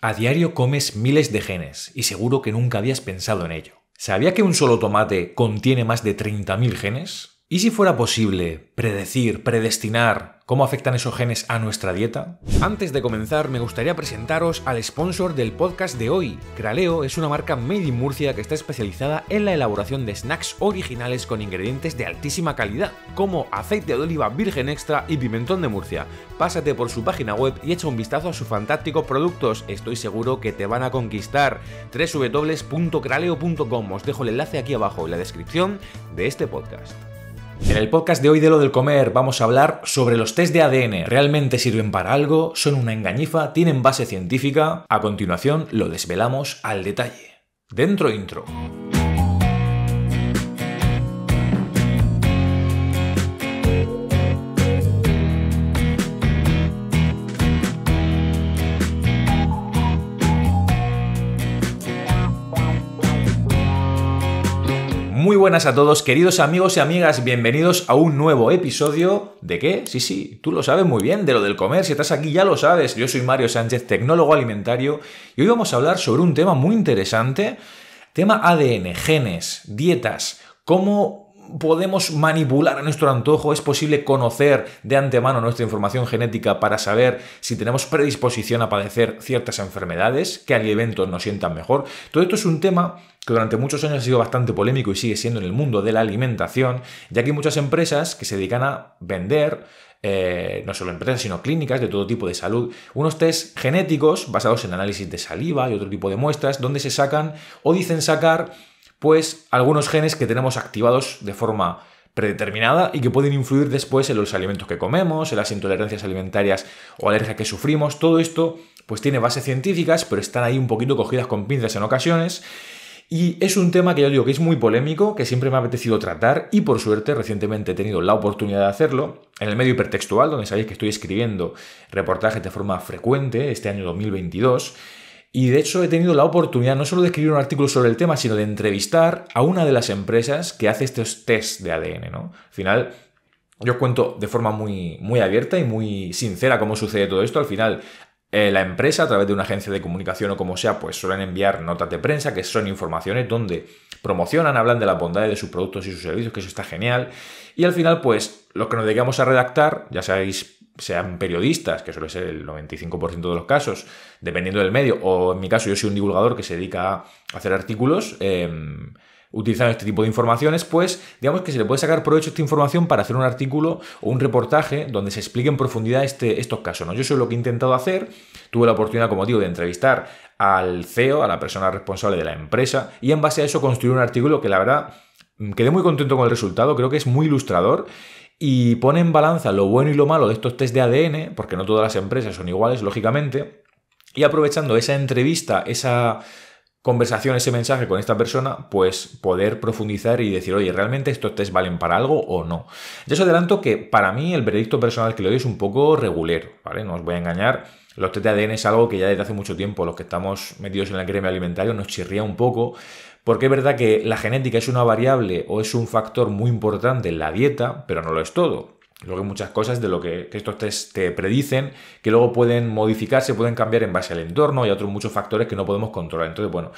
A diario comes miles de genes y seguro que nunca habías pensado en ello. ¿Sabía que un solo tomate contiene más de 30.000 genes? ¿Y si fuera posible predecir, predestinar cómo afectan esos genes a nuestra dieta? Antes de comenzar, me gustaría presentaros al sponsor del podcast de hoy. Craleo es una marca made in Murcia que está especializada en la elaboración de snacks originales con ingredientes de altísima calidad, como aceite de oliva virgen extra y pimentón de Murcia. Pásate por su página web y echa un vistazo a sus fantásticos productos, estoy seguro que te van a conquistar. www.craleo.com, os dejo el enlace aquí abajo en la descripción de este podcast. En el podcast de hoy de lo del comer vamos a hablar sobre los test de ADN. ¿Realmente sirven para algo? ¿Son una engañifa? ¿Tienen base científica? A continuación lo desvelamos al detalle. Dentro intro. buenas a todos, queridos amigos y amigas, bienvenidos a un nuevo episodio de qué? Sí, sí, tú lo sabes muy bien, de lo del comer, si estás aquí ya lo sabes, yo soy Mario Sánchez, tecnólogo alimentario, y hoy vamos a hablar sobre un tema muy interesante, tema ADN, genes, dietas, cómo podemos manipular a nuestro antojo, es posible conocer de antemano nuestra información genética para saber si tenemos predisposición a padecer ciertas enfermedades, que al evento nos sientan mejor. Todo esto es un tema que durante muchos años ha sido bastante polémico y sigue siendo en el mundo de la alimentación, ya que hay muchas empresas que se dedican a vender eh, no solo empresas, sino clínicas de todo tipo de salud, unos test genéticos basados en análisis de saliva y otro tipo de muestras, donde se sacan o dicen sacar, pues, algunos genes que tenemos activados de forma predeterminada y que pueden influir después en los alimentos que comemos, en las intolerancias alimentarias o alergias que sufrimos. Todo esto, pues, tiene bases científicas, pero están ahí un poquito cogidas con pinzas en ocasiones. Y es un tema que yo digo que es muy polémico, que siempre me ha apetecido tratar y por suerte recientemente he tenido la oportunidad de hacerlo en el medio hipertextual, donde sabéis que estoy escribiendo reportajes de forma frecuente este año 2022. Y de hecho he tenido la oportunidad no solo de escribir un artículo sobre el tema, sino de entrevistar a una de las empresas que hace estos test de ADN, ¿no? Al final, yo os cuento de forma muy, muy abierta y muy sincera cómo sucede todo esto. Al final, eh, la empresa, a través de una agencia de comunicación o como sea, pues suelen enviar notas de prensa, que son informaciones donde promocionan, hablan de las bondades de sus productos y sus servicios, que eso está genial. Y al final, pues, los que nos dedicamos a redactar, ya sabéis, sean periodistas, que suele ser el 95% de los casos, dependiendo del medio, o en mi caso yo soy un divulgador que se dedica a hacer artículos, em, utilizando este tipo de informaciones, pues digamos que se le puede sacar provecho a esta información para hacer un artículo o un reportaje donde se explique en profundidad este, estos casos. ¿no? Yo soy lo que he intentado hacer. Tuve la oportunidad, como digo, de entrevistar al CEO, a la persona responsable de la empresa, y en base a eso construir un artículo que la verdad mm, quedé muy contento con el resultado, creo que es muy ilustrador y pone en balanza lo bueno y lo malo de estos test de ADN, porque no todas las empresas son iguales, lógicamente, y aprovechando esa entrevista, esa conversación, ese mensaje con esta persona, pues poder profundizar y decir, oye, ¿realmente estos test valen para algo o no? Ya os adelanto que para mí el veredicto personal que le doy es un poco regular ¿vale? No os voy a engañar. Los test de ADN es algo que ya desde hace mucho tiempo los que estamos metidos en el gremio alimentario nos chirría un poco, porque es verdad que la genética es una variable o es un factor muy importante en la dieta, pero no lo es todo. Luego hay muchas cosas de lo que, estos test te predicen, que luego pueden modificarse, pueden cambiar en base al entorno y otros muchos factores que no podemos controlar. Entonces, bueno,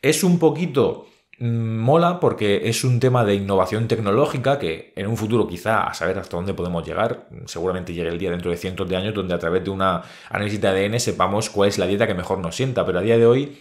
es un poquito mm, mola porque es un tema de innovación tecnológica que en un futuro quizá a saber hasta dónde podemos llegar, seguramente llegue el día dentro de cientos de años donde a través de una análisis de ADN sepamos cuál es la dieta que mejor nos sienta, pero a día de hoy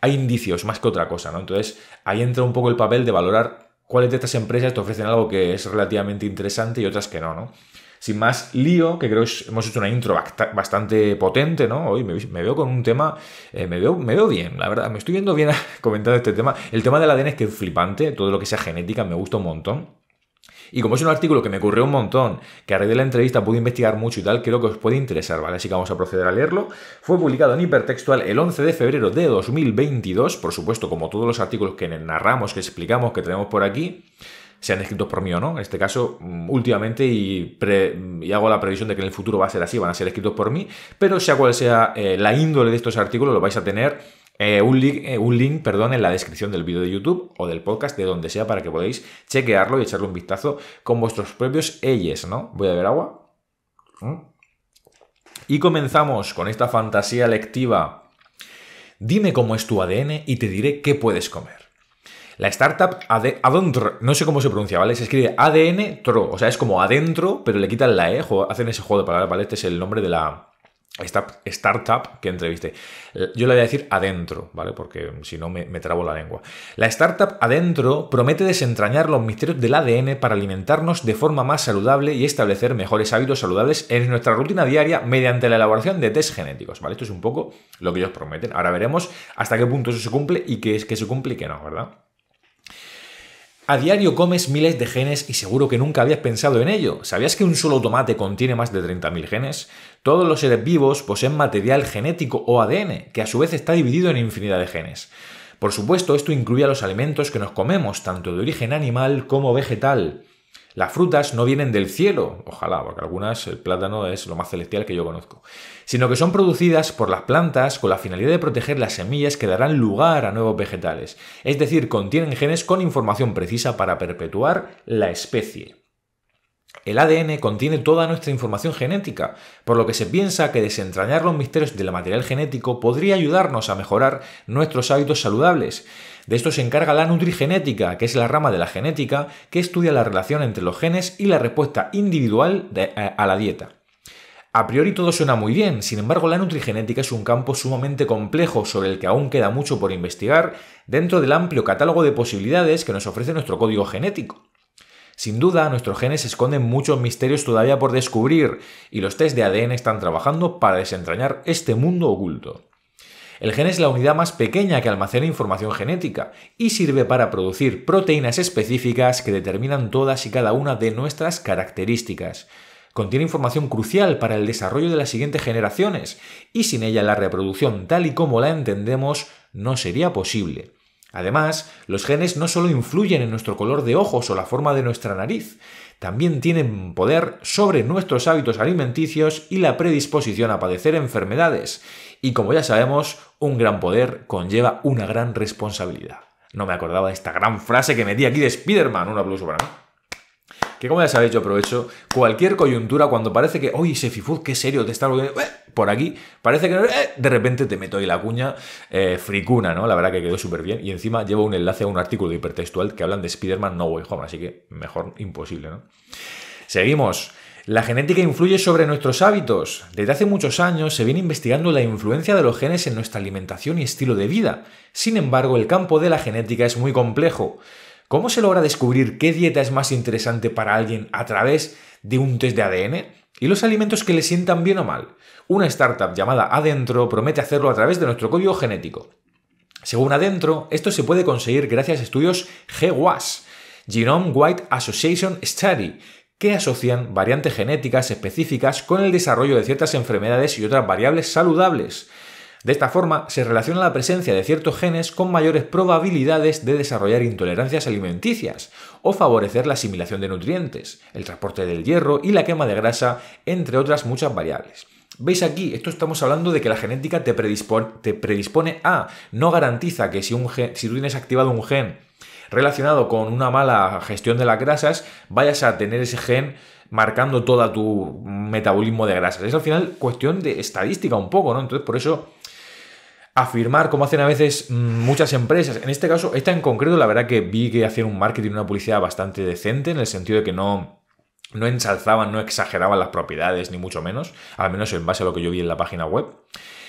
hay indicios más que otra cosa, ¿no? Entonces ahí entra un poco el papel de valorar cuáles de estas empresas te ofrecen algo que es relativamente interesante y otras que no, ¿no? Sin más lío, que creo que hemos hecho una intro bastante potente, ¿no? Hoy me, veo con un tema, eh, me, veo, me veo bien, la verdad, me estoy viendo bien comentando este tema. El tema del ADN es que es flipante, todo lo que sea genética me gusta un montón. Y como es un artículo que me ocurrió un montón, que a raíz de la entrevista pude investigar mucho y tal, creo que os puede interesar, ¿vale? Así que vamos a proceder a leerlo. Fue publicado en Hipertextual el 11 de febrero de 2022, por supuesto, como todos los artículos que narramos, que explicamos, que tenemos por aquí sean escritos por mí o no. En este caso, mm, últimamente, y, hago la previsión de que en el futuro va a ser así, van a ser escritos por mí, pero sea cual sea eh, la índole de estos artículos, lo vais a tener eh, un, link, eh, un link perdón, en la descripción del vídeo de YouTube o del podcast, de donde sea, para que podáis chequearlo y echarle un vistazo con vuestros propios ellos, ¿no? Voy a ver agua. Mm. Y comenzamos con esta fantasía lectiva. Dime cómo es tu ADN y te diré qué puedes comer. La startup AD, no sé cómo se pronuncia, ¿vale? Se escribe ADN Tro, o sea, es como adentro, pero le quitan la E, hacen ese juego de palabras, ¿vale? Este es el nombre de la, esta startup que entreviste? Yo le voy a decir adentro, ¿vale? Porque si no me, me, trabo la lengua. La startup adentro promete desentrañar los misterios del ADN para alimentarnos de forma más saludable y establecer mejores hábitos saludables en nuestra rutina diaria mediante la elaboración de test genéticos, ¿vale? Esto es un poco lo que ellos prometen. Ahora veremos hasta qué punto eso se cumple y qué es que se cumple y qué no, ¿verdad? A diario comes miles de genes y seguro que nunca habías pensado en ello. ¿Sabías que un solo tomate contiene más de 30.000 genes? Todos los seres vivos poseen material genético o ADN, que a su vez está dividido en infinidad de genes. Por supuesto, esto incluye a los alimentos que nos comemos, tanto de origen animal como vegetal. Las frutas no vienen del cielo, ojalá, porque algunas el plátano es lo más celestial que yo conozco, sino que son producidas por las plantas con la finalidad de proteger las semillas que darán lugar a nuevos vegetales, es decir, contienen genes con información precisa para perpetuar la especie. El ADN contiene toda nuestra información genética, por lo que se piensa que desentrañar los misterios del material genético podría ayudarnos a mejorar nuestros hábitos saludables. De esto se encarga la nutrigenética, que es la rama de la genética que estudia la relación entre los genes y la respuesta individual eh, a la dieta. A priori todo suena muy bien, sin embargo la nutrigenética es un campo sumamente complejo sobre el que aún queda mucho por investigar dentro del amplio catálogo de posibilidades que nos ofrece nuestro código genético. Sin duda, nuestros genes esconden muchos misterios todavía por descubrir y los test de ADN están trabajando para desentrañar este mundo oculto. El gen es la unidad más pequeña que almacena información genética y sirve para producir proteínas específicas que determinan todas y cada una de nuestras características. Contiene información crucial para el desarrollo de las siguientes generaciones y sin ella la reproducción tal y como la entendemos no sería posible. Además, los genes no solo influyen en nuestro color de ojos o la forma de nuestra nariz, también tienen poder sobre nuestros hábitos alimenticios y la predisposición a padecer enfermedades. Y como ya sabemos, un gran poder conlleva una gran responsabilidad. No me acordaba de esta gran frase que metí aquí de Spider-Man, un aplauso para que como ya sabéis yo aprovecho cualquier coyuntura cuando parece que, oye, Sefifud, qué serio te está eh, por aquí, parece que eh, de repente te meto ahí la cuña eh, fricuna, ¿no? La verdad que quedó súper bien y encima llevo un enlace a un artículo hipertextual que hablan de Spider-Man No Way Home, así que mejor imposible, ¿no? Seguimos. La genética influye sobre nuestros hábitos. Desde hace muchos años se viene investigando la influencia de los genes en nuestra alimentación y estilo de vida. Sin embargo, el campo de la genética es muy complejo. ¿Cómo se logra descubrir qué dieta es más interesante para alguien a través de un test de ADN? Y los alimentos que le sientan bien o mal. Una startup llamada Adentro promete hacerlo a través de nuestro código genético. Según Adentro, esto se puede conseguir gracias a estudios GWAS, Genome White Association Study, que asocian variantes genéticas específicas con el desarrollo de ciertas enfermedades y otras variables saludables. De esta forma, se relaciona la presencia de ciertos genes con mayores probabilidades de desarrollar intolerancias alimenticias o favorecer la asimilación de nutrientes, el transporte del hierro y la quema de grasa, entre otras muchas variables. ¿Veis aquí? Esto estamos hablando de que la genética te predispone, a, no garantiza que si, un si tú tienes activado un gen relacionado con una mala gestión de las grasas, vayas a tener ese gen marcando todo tu metabolismo de grasas. Es al final cuestión de estadística un poco, ¿no? Entonces por eso afirmar, como hacen a veces mm, muchas empresas. En este caso, esta en concreto, la verdad que vi que hacían un marketing, una publicidad bastante decente, en el sentido de que no, no ensalzaban, no exageraban las propiedades, ni mucho menos, al menos en base a lo que yo vi en la página web.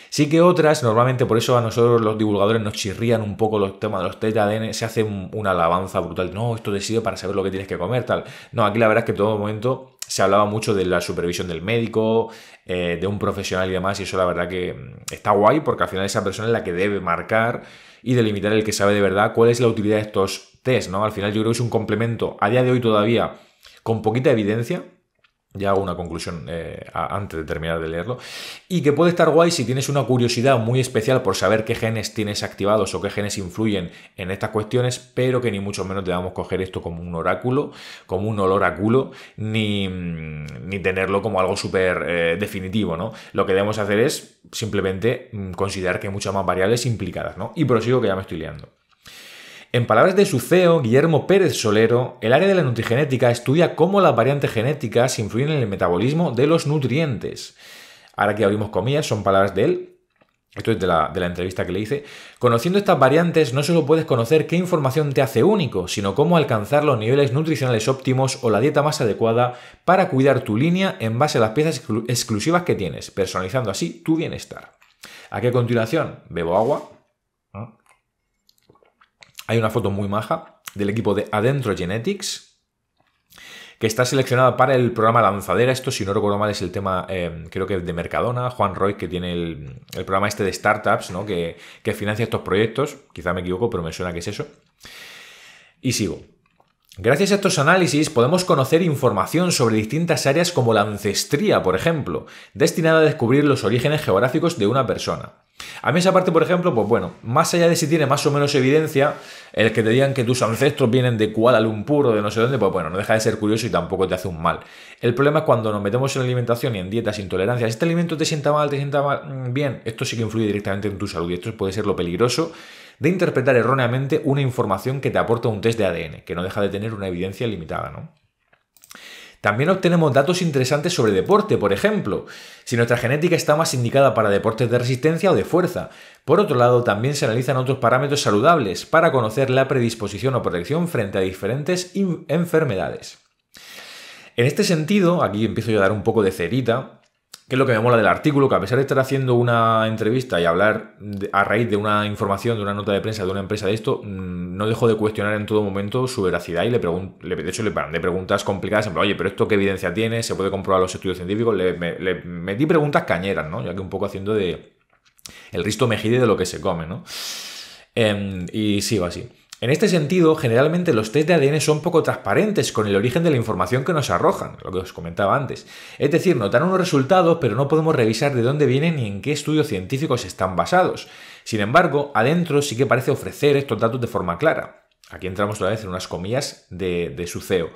Sí que otras, normalmente por eso a nosotros los divulgadores nos chirrían un poco los temas de los test ADN, se hace una alabanza brutal, no, esto te sirve para saber lo que tienes que comer, tal. No, aquí la verdad es que todo momento se hablaba mucho de la supervisión del médico, eh, de un profesional y demás, y eso la verdad que mm, está guay porque al final esa persona es la que debe marcar y delimitar el que sabe de verdad cuál es la utilidad de estos test, ¿no? Al final yo creo que es un complemento, a día de hoy todavía, con poquita evidencia, ya hago una conclusión eh, antes de terminar de leerlo, y que puede estar guay si tienes una curiosidad muy especial por saber qué genes tienes activados o qué genes influyen en estas cuestiones, pero que ni mucho menos debamos coger esto como un oráculo, como un olor mm, ni, tenerlo como algo súper eh, definitivo, ¿no? Lo que debemos hacer es simplemente mm, considerar que hay muchas más variables implicadas, ¿no? Y prosigo que ya me estoy liando. En palabras de su CEO, Guillermo Pérez Solero, el área de la nutrigenética estudia cómo las variantes genéticas influyen en el metabolismo de los nutrientes. Ahora que abrimos comillas, son palabras de él, esto es de la, entrevista que le hice. Conociendo estas variantes, no solo puedes conocer qué información te hace único, sino cómo alcanzar los niveles nutricionales óptimos o la dieta más adecuada para cuidar tu línea en base a las piezas exclusivas que tienes, personalizando así tu bienestar. Aquí a continuación, bebo agua hay una foto muy maja del equipo de Adentro Genetics, que está seleccionada para el programa Lanzadera. Esto, si no recuerdo mal, es el tema, eh, creo que de Mercadona, Juan Roy, que tiene el, programa este de startups, ¿no? Que, que, financia estos proyectos. Quizá me equivoco, pero me suena que es eso. Y sigo. Gracias a estos análisis podemos conocer información sobre distintas áreas como la ancestría, por ejemplo, destinada a descubrir los orígenes geográficos de una persona. A mí esa parte, por ejemplo, pues bueno, más allá de si tiene más o menos evidencia, el que te digan que tus ancestros vienen de Kuala Lumpur o de no sé dónde, pues bueno, no deja de ser curioso y tampoco te hace un mal. El problema es cuando nos metemos en alimentación y en dietas, intolerancias. Este alimento te sienta mal, te sienta mm, bien, esto sí que influye directamente en tu salud y esto puede ser lo peligroso de interpretar erróneamente una información que te aporta un test de ADN, que no deja de tener una evidencia limitada, ¿no? También obtenemos datos interesantes sobre deporte, por ejemplo, si nuestra genética está más indicada para deportes de resistencia o de fuerza. Por otro lado, también se analizan otros parámetros saludables para conocer la predisposición o protección frente a diferentes enfermedades. En este sentido, aquí empiezo yo a dar un poco de cerita, que es lo que me mola del artículo, que a pesar de estar haciendo una entrevista y hablar a raíz de una información, de una nota de prensa de una empresa de esto, mm, no dejo de cuestionar en todo momento su veracidad y le pregunto, de hecho le de preguntas complicadas, oye, pero esto qué evidencia tiene, se puede comprobar los estudios científicos, le, metí preguntas cañeras, ¿no? Ya que un poco haciendo de el risto mejide de lo que se come, ¿no? Em, y sigo así. En este sentido, generalmente los test de ADN son poco transparentes con el origen de la información que nos arrojan, lo que os comentaba antes. Es decir, nos dan unos resultados, pero no podemos revisar de dónde vienen ni en qué estudios científicos están basados. Sin embargo, adentro sí que parece ofrecer estos datos de forma clara. Aquí entramos otra vez en unas comillas de, su CEO.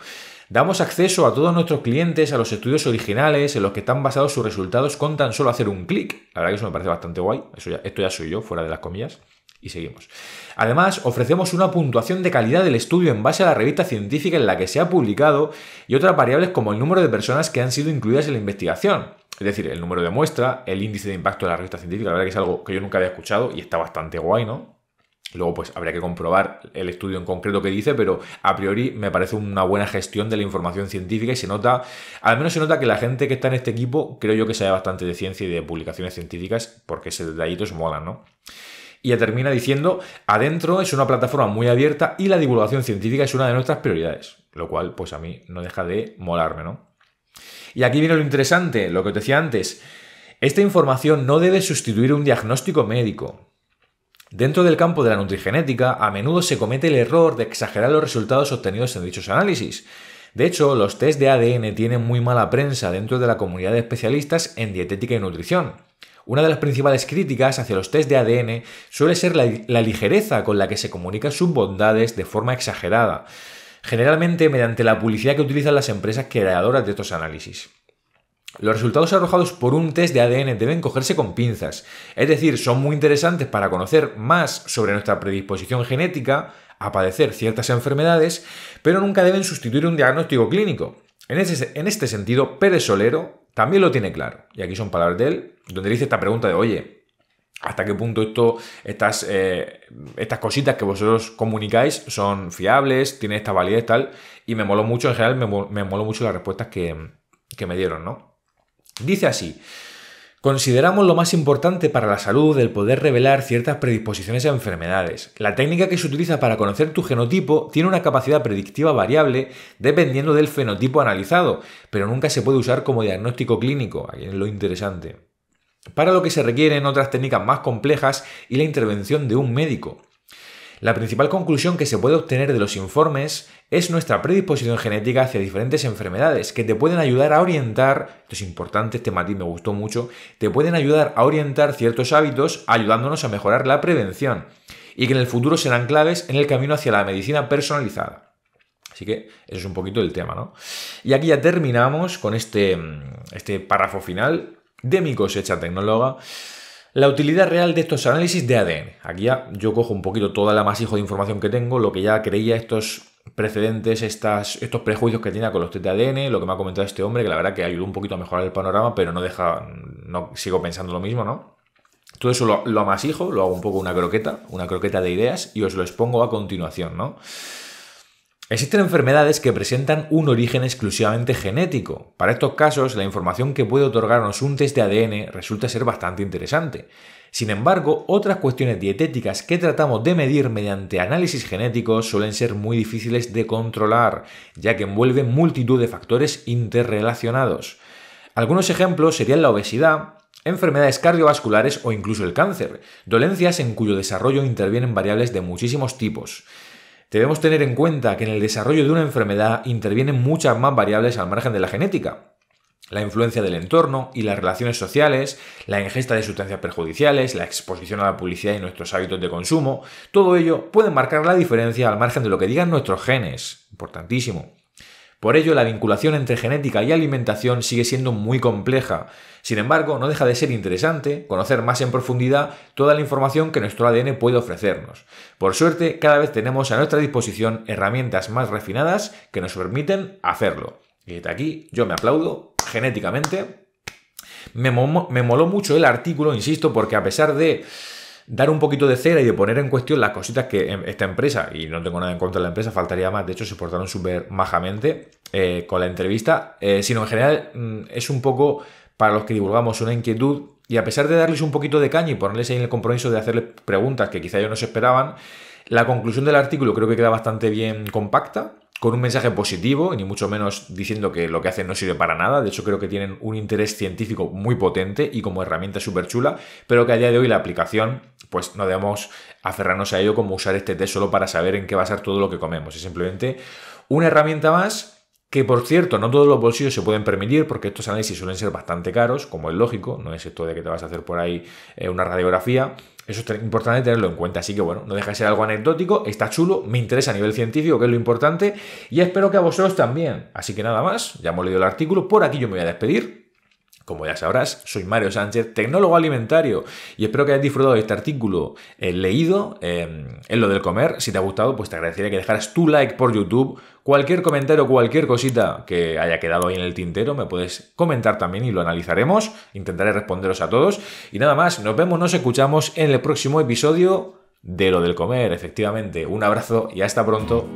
Damos acceso a todos nuestros clientes a los estudios originales en los que están basados sus resultados con tan solo hacer un clic. La verdad que eso me parece bastante guay. Eso ya, esto ya soy yo, fuera de las comillas. Y seguimos. Además, ofrecemos una puntuación de calidad del estudio en base a la revista científica en la que se ha publicado y otras variables como el número de personas que han sido incluidas en la investigación. Es decir, el número de muestra, el índice de impacto de la revista científica, la verdad que es algo que yo nunca había escuchado y está bastante guay, ¿no? Luego, pues habría que comprobar el estudio en concreto que dice, pero a priori me parece una buena gestión de la información científica y se nota, al menos se nota que la gente que está en este equipo creo yo que sabe bastante de ciencia y de publicaciones científicas porque ese detallito es mola, ¿no? Y ya termina diciendo, adentro es una plataforma muy abierta y la divulgación científica es una de nuestras prioridades, lo cual pues a mí no deja de molarme, ¿no? Y aquí viene lo interesante, lo que te decía antes, esta información no debe sustituir un diagnóstico médico. Dentro del campo de la nutrigenética, a menudo se comete el error de exagerar los resultados obtenidos en dichos análisis. De hecho, los test de ADN tienen muy mala prensa dentro de la comunidad de especialistas en dietética y nutrición. Una de las principales críticas hacia los test de ADN suele ser la, ligereza con la que se comunican sus bondades de forma exagerada, generalmente mediante la publicidad que utilizan las empresas creadoras de estos análisis. Los resultados arrojados por un test de ADN deben cogerse con pinzas, es decir, son muy interesantes para conocer más sobre nuestra predisposición genética a padecer ciertas enfermedades, pero nunca deben sustituir un diagnóstico clínico. En, en este sentido, Pérez Solero también lo tiene claro. Y aquí son palabras de él, donde le dice esta pregunta de, oye, ¿hasta qué punto esto, estas, eh, estas cositas que vosotros comunicáis son fiables, tienen esta validez tal? Y me moló mucho, en general, me, me moló mucho las respuestas que, que me dieron, ¿no? Dice así. Consideramos lo más importante para la salud el poder revelar ciertas predisposiciones a enfermedades. La técnica que se utiliza para conocer tu genotipo tiene una capacidad predictiva variable dependiendo del fenotipo analizado, pero nunca se puede usar como diagnóstico clínico, ahí es lo interesante. Para lo que se requieren otras técnicas más complejas y la intervención de un médico. La principal conclusión que se puede obtener de los informes es nuestra predisposición genética hacia diferentes enfermedades que te pueden ayudar a orientar, esto es importante, este matiz me gustó mucho, te pueden ayudar a orientar ciertos hábitos ayudándonos a mejorar la prevención y que en el futuro serán claves en el camino hacia la medicina personalizada. Así que eso es un poquito el tema, ¿no? Y aquí ya terminamos con este, este párrafo final de mi cosecha tecnóloga. La utilidad real de estos análisis de ADN. Aquí ya yo cojo un poquito toda la masijo de información que tengo, lo que ya creía estos precedentes, estas, estos prejuicios que tenía con los test de ADN, lo que me ha comentado este hombre, que la verdad que ayudó un poquito a mejorar el panorama, pero no deja, no sigo pensando lo mismo, ¿no? Todo eso lo, lo amasijo, lo hago un poco una croqueta, una croqueta de ideas y os lo expongo a continuación, ¿no? Existen enfermedades que presentan un origen exclusivamente genético. Para estos casos, la información que puede otorgarnos un test de ADN resulta ser bastante interesante. Sin embargo, otras cuestiones dietéticas que tratamos de medir mediante análisis genéticos suelen ser muy difíciles de controlar, ya que envuelven multitud de factores interrelacionados. Algunos ejemplos serían la obesidad, enfermedades cardiovasculares o incluso el cáncer, dolencias en cuyo desarrollo intervienen variables de muchísimos tipos. Debemos tener en cuenta que en el desarrollo de una enfermedad intervienen muchas más variables al margen de la genética. La influencia del entorno y las relaciones sociales, la ingesta de sustancias perjudiciales, la exposición a la publicidad y nuestros hábitos de consumo, todo ello puede marcar la diferencia al margen de lo que digan nuestros genes. Importantísimo. Por ello, la vinculación entre genética y alimentación sigue siendo muy compleja. Sin embargo, no deja de ser interesante conocer más en profundidad toda la información que nuestro ADN puede ofrecernos. Por suerte, cada vez tenemos a nuestra disposición herramientas más refinadas que nos permiten hacerlo. Y de aquí yo me aplaudo genéticamente. Me, me moló mucho el artículo, insisto, porque a pesar de dar un poquito de cera y de poner en cuestión las cositas que em, esta empresa, y no tengo nada en contra de la empresa, faltaría más, de hecho se portaron súper majamente eh, con la entrevista, eh, sino en general mm, es un poco para los que divulgamos una inquietud y a pesar de darles un poquito de caña y ponerles ahí en el compromiso de hacerles preguntas que quizá ellos no se esperaban, la conclusión del artículo creo que queda bastante bien compacta, con un mensaje positivo, y ni mucho menos diciendo que lo que hacen no sirve para nada. De hecho, creo que tienen un interés científico muy potente y como herramienta súper chula, pero que a día de hoy la aplicación pues no debemos aferrarnos a ello como usar este test solo para saber en qué va a ser todo lo que comemos. Es simplemente una herramienta más que por cierto, no todos los bolsillos se pueden permitir porque estos análisis suelen ser bastante caros, como es lógico, no es esto de que te vas a hacer por ahí eh, una radiografía. Eso es importante tenerlo en cuenta, así que bueno, no deja de ser algo anecdótico, está chulo, me interesa a nivel científico, que es lo importante, y espero que a vosotros también. Así que nada más, ya hemos leído el artículo, por aquí yo me voy a despedir, como ya sabrás, soy Mario Sánchez, tecnólogo alimentario, y espero que hayas disfrutado de este artículo eh, leído em, en lo del comer. Si te ha gustado, pues te agradecería que dejaras tu like por YouTube. Cualquier comentario, cualquier cosita que haya quedado ahí en el tintero, me puedes comentar también y lo analizaremos. Intentaré responderos a todos. Y nada más, nos vemos, nos escuchamos en el próximo episodio de lo del comer, efectivamente. Un abrazo y hasta pronto.